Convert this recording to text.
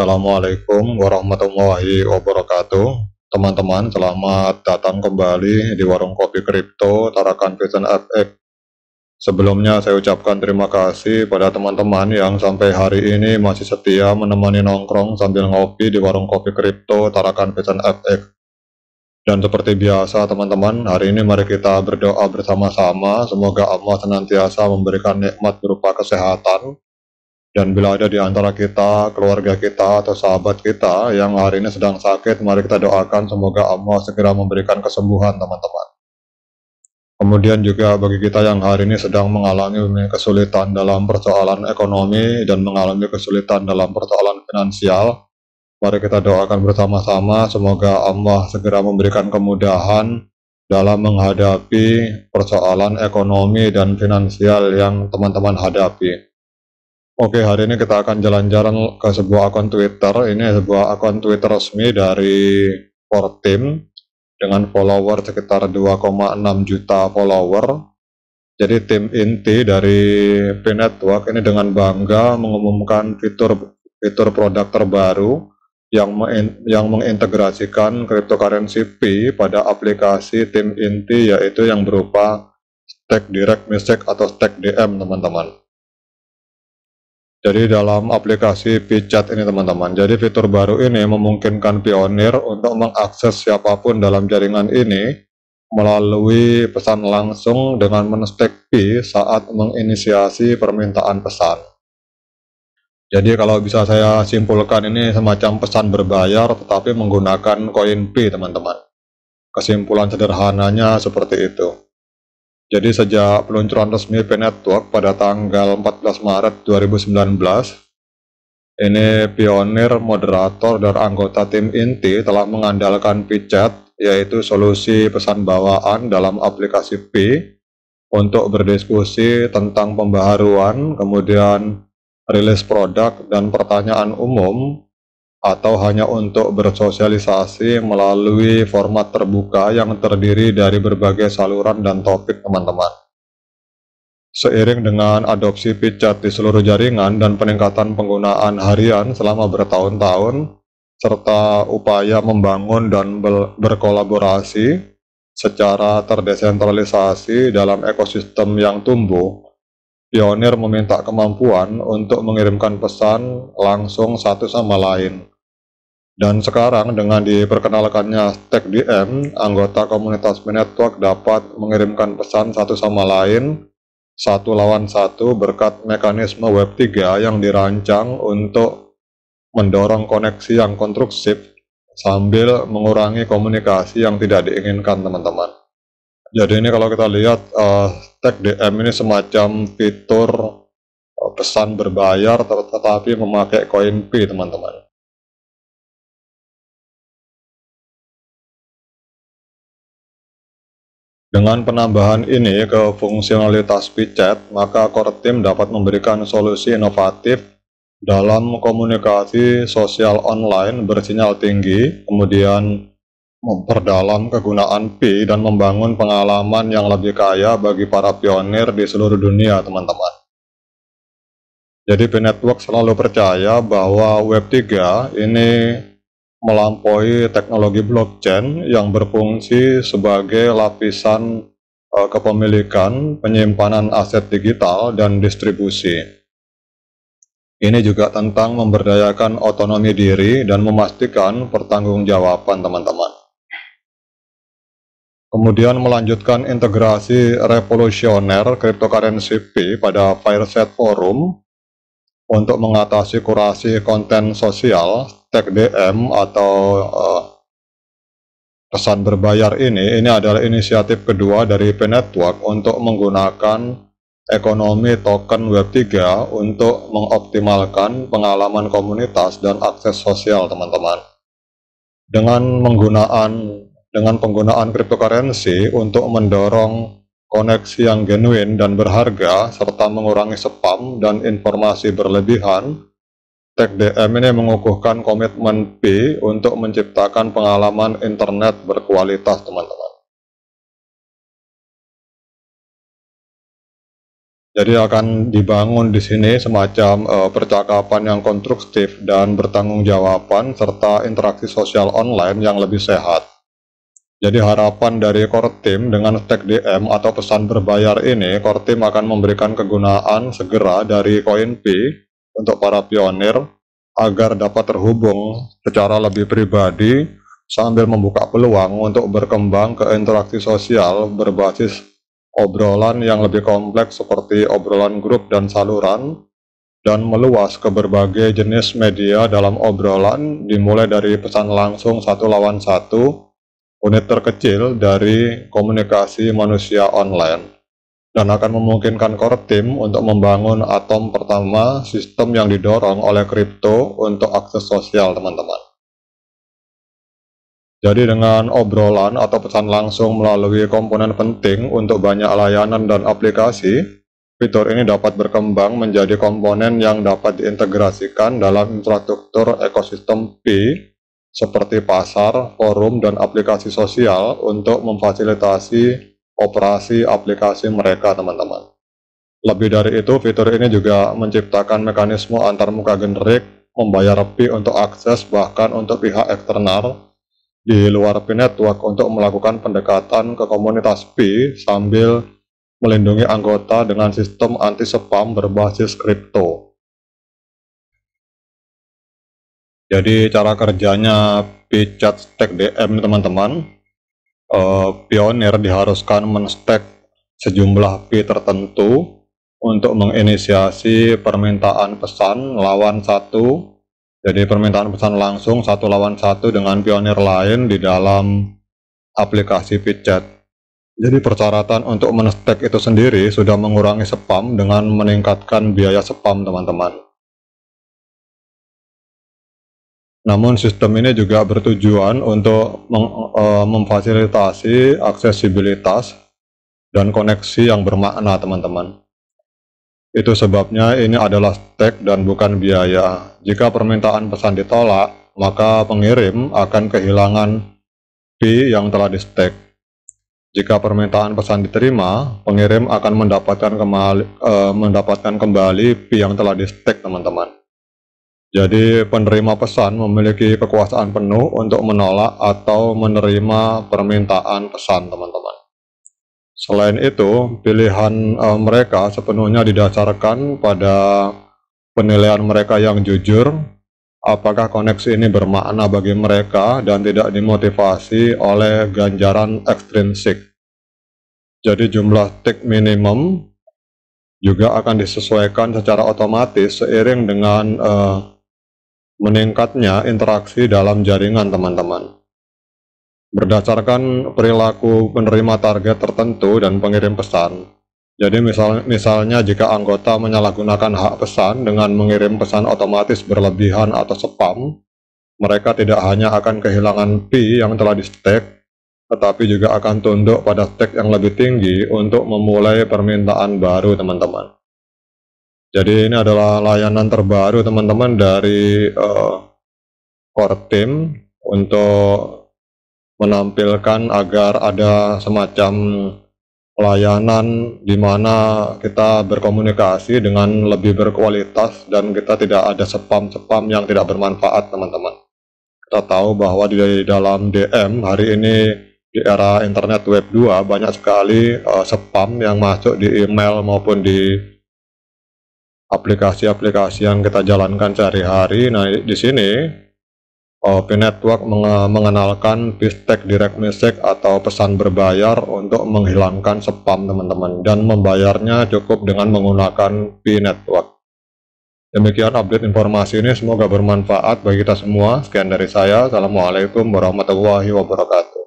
Assalamualaikum warahmatullahi wabarakatuh Teman-teman selamat datang kembali di Warung Kopi Kripto Tarakan Vision FX Sebelumnya saya ucapkan terima kasih pada teman-teman yang sampai hari ini masih setia menemani nongkrong sambil ngopi di Warung Kopi Kripto Tarakan Vision FX dan seperti biasa teman-teman, hari ini mari kita berdoa bersama-sama. Semoga Allah senantiasa memberikan nikmat berupa kesehatan, dan bila ada di antara kita, keluarga kita, atau sahabat kita yang hari ini sedang sakit, mari kita doakan semoga Allah segera memberikan kesembuhan teman-teman. Kemudian juga bagi kita yang hari ini sedang mengalami kesulitan dalam persoalan ekonomi dan mengalami kesulitan dalam persoalan finansial, mari kita doakan bersama-sama semoga Allah segera memberikan kemudahan dalam menghadapi persoalan ekonomi dan finansial yang teman-teman hadapi. Oke, hari ini kita akan jalan-jalan ke sebuah akun Twitter. Ini sebuah akun Twitter resmi dari Fortim dengan follower sekitar 2,6 juta follower. Jadi tim inti dari P Network ini dengan bangga mengumumkan fitur fitur produk terbaru yang yang mengintegrasikan cryptocurrency P pada aplikasi tim inti yaitu yang berupa stack direct message atau stack DM teman-teman. Jadi dalam aplikasi Pijat ini teman-teman, jadi fitur baru ini memungkinkan pionir untuk mengakses siapapun dalam jaringan ini melalui pesan langsung dengan menstek P saat menginisiasi permintaan pesan. Jadi kalau bisa saya simpulkan ini semacam pesan berbayar tetapi menggunakan koin P teman-teman. Kesimpulan sederhananya seperti itu. Jadi sejak peluncuran resmi P Network pada tanggal 14 Maret 2019, ini pionir, moderator, dan anggota tim inti telah mengandalkan PChat, yaitu solusi pesan bawaan dalam aplikasi P, untuk berdiskusi tentang pembaharuan, kemudian rilis produk, dan pertanyaan umum atau hanya untuk bersosialisasi melalui format terbuka yang terdiri dari berbagai saluran dan topik teman-teman. Seiring dengan adopsi pijat di seluruh jaringan dan peningkatan penggunaan harian selama bertahun-tahun, serta upaya membangun dan berkolaborasi secara terdesentralisasi dalam ekosistem yang tumbuh, pionir meminta kemampuan untuk mengirimkan pesan langsung satu sama lain. Dan sekarang dengan diperkenalkannya tag DM, anggota komunitas Network dapat mengirimkan pesan satu sama lain, satu lawan satu berkat mekanisme Web3 yang dirancang untuk mendorong koneksi yang konstruksif sambil mengurangi komunikasi yang tidak diinginkan teman-teman. Jadi ini kalau kita lihat uh, eh, tag DM ini semacam fitur eh, pesan berbayar tetapi memakai koin P teman-teman. Dengan penambahan ini ke fungsionalitas pichat, maka Core Team dapat memberikan solusi inovatif dalam komunikasi sosial online bersinyal tinggi, kemudian memperdalam kegunaan P dan membangun pengalaman yang lebih kaya bagi para pionir di seluruh dunia, teman-teman. Jadi, P Network selalu percaya bahwa Web3 ini melampaui teknologi blockchain yang berfungsi sebagai lapisan uh, kepemilikan, penyimpanan aset digital, dan distribusi. Ini juga tentang memberdayakan otonomi diri dan memastikan pertanggungjawaban teman-teman. Kemudian melanjutkan integrasi revolusioner cryptocurrency P pada Fireset Forum untuk mengatasi kurasi konten sosial, tag DM atau uh, pesan berbayar ini, ini adalah inisiatif kedua dari P Network untuk menggunakan ekonomi token Web3 untuk mengoptimalkan pengalaman komunitas dan akses sosial teman-teman. Dengan menggunakan dengan penggunaan cryptocurrency untuk mendorong koneksi yang genuin dan berharga, serta mengurangi spam dan informasi berlebihan, Tech DM ini mengukuhkan komitmen P untuk menciptakan pengalaman internet berkualitas, teman-teman. Jadi akan dibangun di sini semacam uh, percakapan yang konstruktif dan bertanggung jawaban serta interaksi sosial online yang lebih sehat. Jadi harapan dari core team dengan tag DM atau pesan berbayar ini, core team akan memberikan kegunaan segera dari koin P untuk para pionir agar dapat terhubung secara lebih pribadi sambil membuka peluang untuk berkembang ke interaksi sosial berbasis obrolan yang lebih kompleks seperti obrolan grup dan saluran dan meluas ke berbagai jenis media dalam obrolan dimulai dari pesan langsung satu lawan satu unit terkecil dari komunikasi manusia online dan akan memungkinkan core team untuk membangun atom pertama sistem yang didorong oleh kripto untuk akses sosial teman-teman. Jadi dengan obrolan atau pesan langsung melalui komponen penting untuk banyak layanan dan aplikasi, fitur ini dapat berkembang menjadi komponen yang dapat diintegrasikan dalam infrastruktur ekosistem P seperti pasar, forum, dan aplikasi sosial untuk memfasilitasi operasi aplikasi mereka, teman-teman. Lebih dari itu, fitur ini juga menciptakan mekanisme antarmuka generik, membayar fee untuk akses bahkan untuk pihak eksternal di luar P network untuk melakukan pendekatan ke komunitas p sambil melindungi anggota dengan sistem anti-spam berbasis kripto. Jadi cara kerjanya pchat stack DM teman-teman, uh, pionir diharuskan menstack sejumlah P tertentu untuk menginisiasi permintaan pesan lawan satu. Jadi permintaan pesan langsung satu lawan satu dengan pionir lain di dalam aplikasi pchat. Jadi persyaratan untuk menstack itu sendiri sudah mengurangi spam dengan meningkatkan biaya spam teman-teman. Namun sistem ini juga bertujuan untuk eh, memfasilitasi aksesibilitas dan koneksi yang bermakna teman-teman. Itu sebabnya ini adalah stack dan bukan biaya. Jika permintaan pesan ditolak, maka pengirim akan kehilangan fee yang telah di stack. Jika permintaan pesan diterima, pengirim akan mendapatkan, kembali, eh, mendapatkan kembali fee yang telah di stack teman-teman. Jadi penerima pesan memiliki kekuasaan penuh untuk menolak atau menerima permintaan pesan teman-teman. Selain itu, pilihan e, mereka sepenuhnya didasarkan pada penilaian mereka yang jujur, apakah koneksi ini bermakna bagi mereka dan tidak dimotivasi oleh ganjaran ekstrinsik. Jadi jumlah tick minimum juga akan disesuaikan secara otomatis seiring dengan uh, meningkatnya interaksi dalam jaringan teman-teman. Berdasarkan perilaku penerima target tertentu dan pengirim pesan. Jadi misal, misalnya jika anggota menyalahgunakan hak pesan dengan mengirim pesan otomatis berlebihan atau spam, mereka tidak hanya akan kehilangan P yang telah di stack tetapi juga akan tunduk pada stack yang lebih tinggi untuk memulai permintaan baru teman-teman. Jadi ini adalah layanan terbaru teman-teman dari uh, core team untuk menampilkan agar ada semacam layanan di mana kita berkomunikasi dengan lebih berkualitas dan kita tidak ada spam-spam yang tidak bermanfaat teman-teman. Kita tahu bahwa di dalam DM hari ini di era internet web 2 banyak sekali uh, eh, spam yang masuk di email maupun di aplikasi-aplikasi yang kita jalankan sehari-hari. Nah, di sini OP eh, Network mengenalkan Bistec Direct Message atau pesan berbayar untuk menghilangkan spam teman-teman dan membayarnya cukup dengan menggunakan P Network. Demikian update informasi ini semoga bermanfaat bagi kita semua. Sekian dari saya. Assalamualaikum warahmatullahi wabarakatuh.